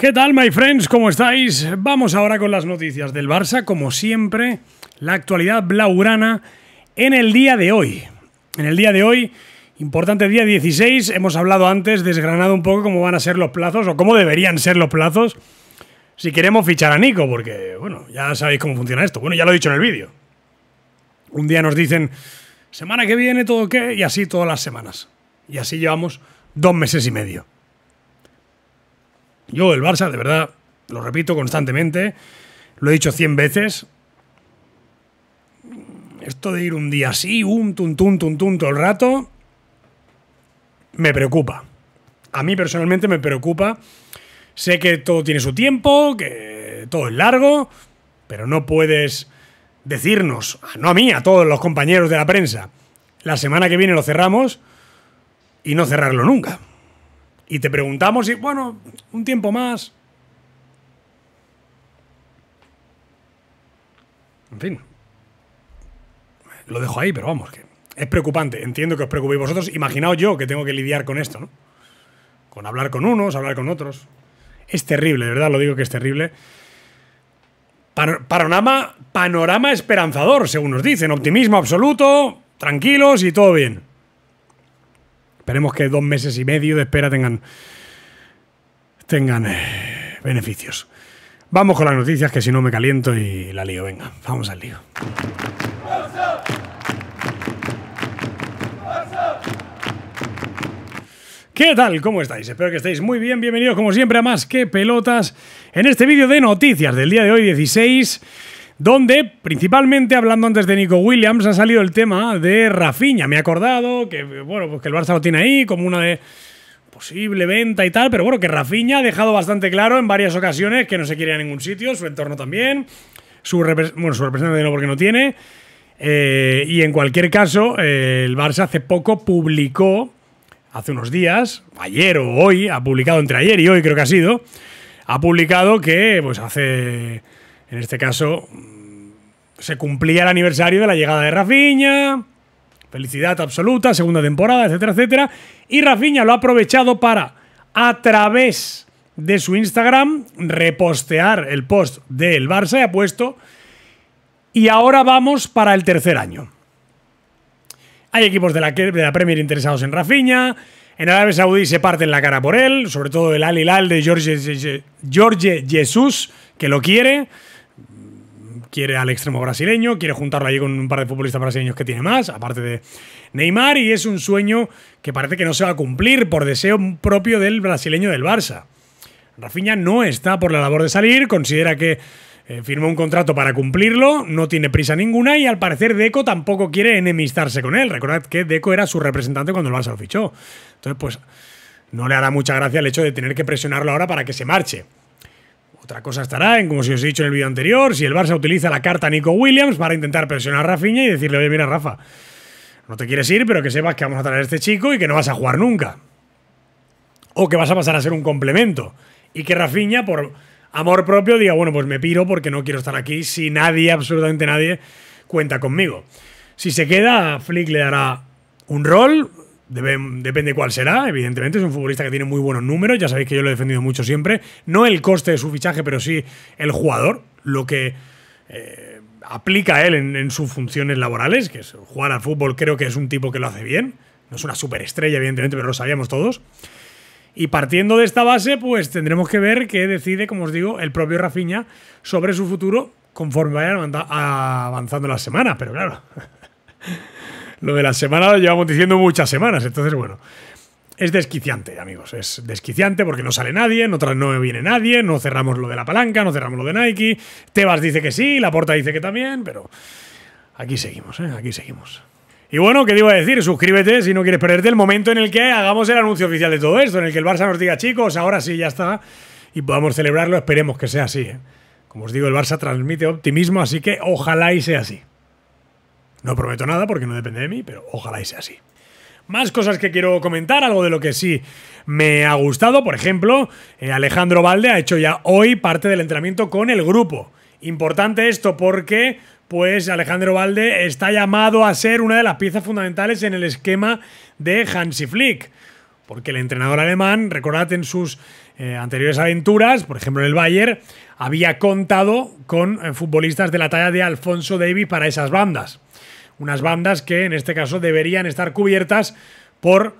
¿Qué tal, my friends? ¿Cómo estáis? Vamos ahora con las noticias del Barça, como siempre, la actualidad blaugrana en el día de hoy. En el día de hoy, importante día 16, hemos hablado antes, desgranado un poco cómo van a ser los plazos o cómo deberían ser los plazos si queremos fichar a Nico, porque, bueno, ya sabéis cómo funciona esto. Bueno, ya lo he dicho en el vídeo. Un día nos dicen, semana que viene todo qué, y así todas las semanas. Y así llevamos dos meses y medio. Yo, el Barça, de verdad, lo repito constantemente, lo he dicho 100 veces. Esto de ir un día así, un tun tun tun tun todo el rato, me preocupa. A mí personalmente me preocupa. Sé que todo tiene su tiempo, que todo es largo, pero no puedes decirnos, no a mí, a todos los compañeros de la prensa, la semana que viene lo cerramos y no cerrarlo nunca. Y te preguntamos y, bueno, un tiempo más. En fin. Lo dejo ahí, pero vamos, que es preocupante. Entiendo que os preocupéis vosotros. Imaginaos yo que tengo que lidiar con esto, ¿no? Con hablar con unos, hablar con otros. Es terrible, de verdad, lo digo que es terrible. Panorama, panorama esperanzador, según nos dicen. Optimismo absoluto, tranquilos y todo bien. Esperemos que dos meses y medio de espera tengan, tengan eh, beneficios. Vamos con las noticias, que si no me caliento y la lío. Venga, vamos al lío. ¿Qué tal? ¿Cómo estáis? Espero que estéis muy bien. Bienvenidos como siempre a Más que Pelotas en este vídeo de noticias del día de hoy 16 donde principalmente, hablando antes de Nico Williams, ha salido el tema de Rafinha. Me he acordado que, bueno, pues que el Barça lo tiene ahí como una de posible venta y tal, pero bueno, que Rafinha ha dejado bastante claro en varias ocasiones que no se quiere ir a ningún sitio, su entorno también, su, bueno, su representante no porque no tiene. Eh, y en cualquier caso, eh, el Barça hace poco publicó, hace unos días, ayer o hoy, ha publicado entre ayer y hoy creo que ha sido, ha publicado que pues hace en este caso, mm, se cumplía el aniversario de la llegada de Rafiña. felicidad absoluta, segunda temporada, etcétera, etcétera. Y Rafinha lo ha aprovechado para, a través de su Instagram, repostear el post del Barça y ha puesto, y ahora vamos para el tercer año. Hay equipos de la, Premier interesados en Rafinha. En Arabia Saudí se parten la cara por él, sobre todo el Al Hilal de Jorge, Jorge Jesús, que lo quiere quiere al extremo brasileño, quiere juntarlo allí con un par de futbolistas brasileños que tiene más, aparte de Neymar, y es un sueño que parece que no se va a cumplir por deseo propio del brasileño del Barça. Rafinha no está por la labor de salir, considera que eh, firmó un contrato para cumplirlo, no tiene prisa ninguna y al parecer Deco tampoco quiere enemistarse con él. Recordad que Deco era su representante cuando el Barça lo fichó. Entonces, pues no le hará mucha gracia el hecho de tener que presionarlo ahora para que se marche. Otra cosa estará en, como si os he dicho en el vídeo anterior, si el Barça utiliza la carta Nico Williams para intentar presionar a Rafinha y decirle, oye, mira, Rafa, no te quieres ir, pero que sepas que vamos a traer a este chico y que no vas a jugar nunca. O que vas a pasar a ser un complemento. Y que Rafinha, por amor propio, diga, bueno, pues me piro porque no quiero estar aquí si nadie, absolutamente nadie, cuenta conmigo. Si se queda, Flick le dará un rol, depende cuál será, evidentemente. Es un futbolista que tiene muy buenos números, ya sabéis que yo lo he defendido mucho siempre. No el coste de su fichaje, pero sí el jugador, lo que eh, aplica él en, sus funciones laborales, que es jugar al fútbol, creo que es un tipo que lo hace bien. No es una superestrella, evidentemente, pero lo sabíamos todos. Y partiendo de esta base, pues tendremos que ver qué decide, como os digo, el propio Rafiña sobre su futuro conforme vaya avanzando la semana, Pero claro, lo de la semana lo llevamos diciendo muchas semanas, entonces bueno. Es desquiciante, amigos. Es desquiciante porque no sale nadie, no viene nadie, no cerramos lo de la palanca, no cerramos lo de Nike. Tebas dice que sí, la porta dice que también, pero aquí seguimos, ¿eh? aquí seguimos. Y bueno, ¿qué te iba a decir? Suscríbete si no quieres perderte el momento en el que hagamos el anuncio oficial de todo esto, en el que el Barça nos diga, chicos, ahora sí, ya está, y podamos celebrarlo. Esperemos que sea así. ¿eh? Como os digo, el Barça transmite optimismo, así que ojalá y sea así. No prometo nada porque no depende de mí, pero ojalá y sea así. Más cosas que quiero comentar, algo de lo que sí me ha gustado. Por ejemplo, eh, Alejandro Valde ha hecho ya hoy parte del entrenamiento con el grupo. Importante esto porque pues Alejandro Valde está llamado a ser una de las piezas fundamentales en el esquema de Hansi Flick. Porque el entrenador alemán, recordad en sus eh, anteriores aventuras, por ejemplo en el Bayern, había contado con eh, futbolistas de la talla de Alfonso Davis para esas bandas unas bandas que en este caso deberían estar cubiertas por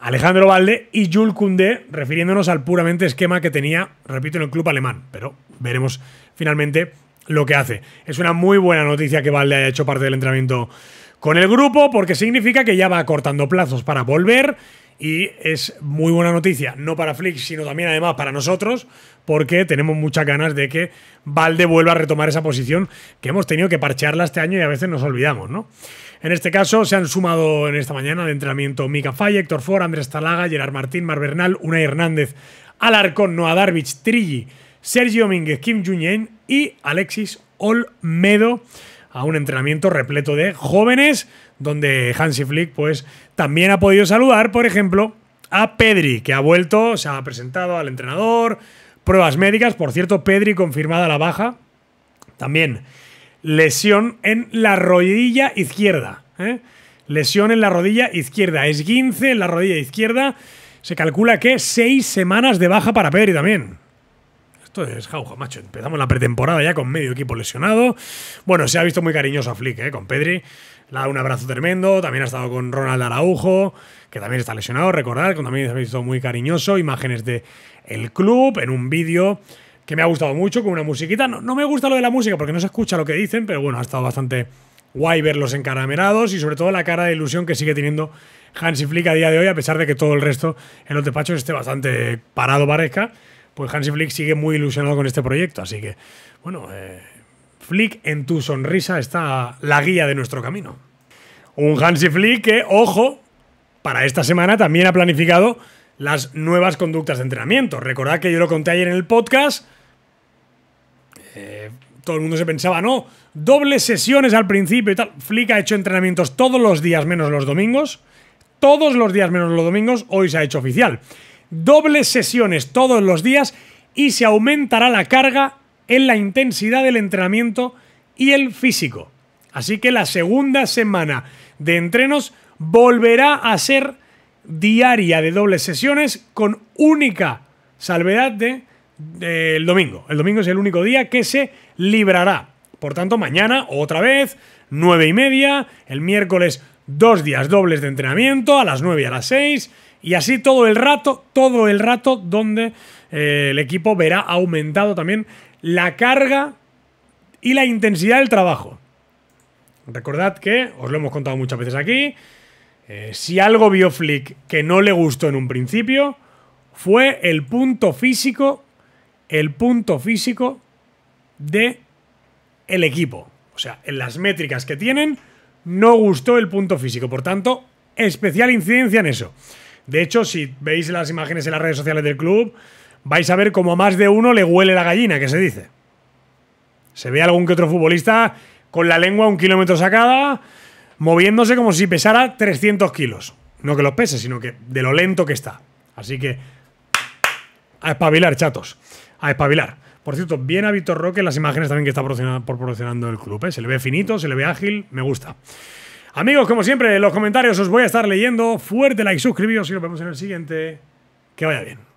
Alejandro Valde y Jules kunde refiriéndonos al puramente esquema que tenía, repito, en el club alemán, pero veremos finalmente lo que hace. Es una muy buena noticia que Valde haya hecho parte del entrenamiento con el grupo porque significa que ya va cortando plazos para volver y es muy buena noticia, no para Flix, sino también además para nosotros, porque tenemos muchas ganas de que Valde vuelva a retomar esa posición que hemos tenido que parcharla este año y a veces nos olvidamos, ¿no? En este caso se han sumado en esta mañana de entrenamiento Mika Faye, Héctor For, Andrés Talaga, Gerard Martín, Mar Bernal, Unai Hernández, Alarcón, Noah Darvich, Trilli, Sergio Domínguez, Kim Junyen y Alexis Olmedo a un entrenamiento repleto de jóvenes, donde Hansi Flick pues, también ha podido saludar, por ejemplo, a Pedri, que ha vuelto, se ha presentado al entrenador, pruebas médicas, por cierto, Pedri confirmada la baja, también lesión en la rodilla izquierda, ¿eh? lesión en la rodilla izquierda, esguince en la rodilla izquierda, se calcula que seis semanas de baja para Pedri también. Entonces, macho. Empezamos la pretemporada ya con medio equipo lesionado. Bueno, se ha visto muy cariñoso a Flick, ¿eh? Con Pedri. Le dado un abrazo tremendo. También ha estado con Ronald Araujo, que también está lesionado, recordad, que también se ha visto muy cariñoso. Imágenes de el club en un vídeo que me ha gustado mucho, con una musiquita. No, me gusta lo de la música porque no se escucha lo que dicen, pero bueno, ha estado bastante guay verlos encaramerados y sobre todo la cara de ilusión que sigue teniendo Hansi Flick a día de hoy, a pesar de que todo el resto en los despachos esté bastante parado, parezca pues Hansi Flick sigue muy ilusionado con este proyecto. Así que, bueno, eh, Flick, en tu sonrisa está la guía de nuestro camino. Un Hansi Flick que, ojo, para esta semana también ha planificado las nuevas conductas de entrenamiento. Recordad que yo lo conté ayer en el podcast. Eh, todo el mundo se pensaba, no, dobles sesiones al principio y tal. Flick ha hecho entrenamientos todos los días menos los domingos. Todos los días menos los domingos, hoy se ha hecho oficial dobles sesiones todos los días y se aumentará la carga en la intensidad del entrenamiento y el físico. Así que la segunda semana de entrenos volverá a ser diaria de dobles sesiones con única salvedad del domingo. El domingo es el único día que se librará. Por tanto, mañana otra vez, nueve y media, el miércoles dos días dobles de entrenamiento, a las nueve y a las 6, y así todo el rato, todo el rato, donde eh, el equipo verá aumentado también la carga y la intensidad del trabajo. Recordad que, os lo hemos contado muchas veces aquí, eh, si algo vio Flick que no le gustó en un principio, fue el punto físico, el punto físico de el equipo. O sea, en las métricas que tienen, no gustó el punto físico. Por tanto, especial incidencia en eso. De hecho, si veis las imágenes en las redes sociales del club, vais a ver como a más de uno le huele la gallina, que se dice. Se ve algún que otro futbolista con la lengua un kilómetro sacada, moviéndose como si pesara 300 kilos. No que los pese, sino que de lo lento que está. Así que, a espabilar, chatos. A espabilar. Por cierto, bien a Víctor Roque en las imágenes también que está proporcionando, proporcionando el club. ¿eh? Se le ve finito, se le ve ágil, me gusta. Amigos, como siempre, los comentarios os voy a estar leyendo. Fuerte like, suscribíos y nos vemos en el siguiente. Que vaya bien.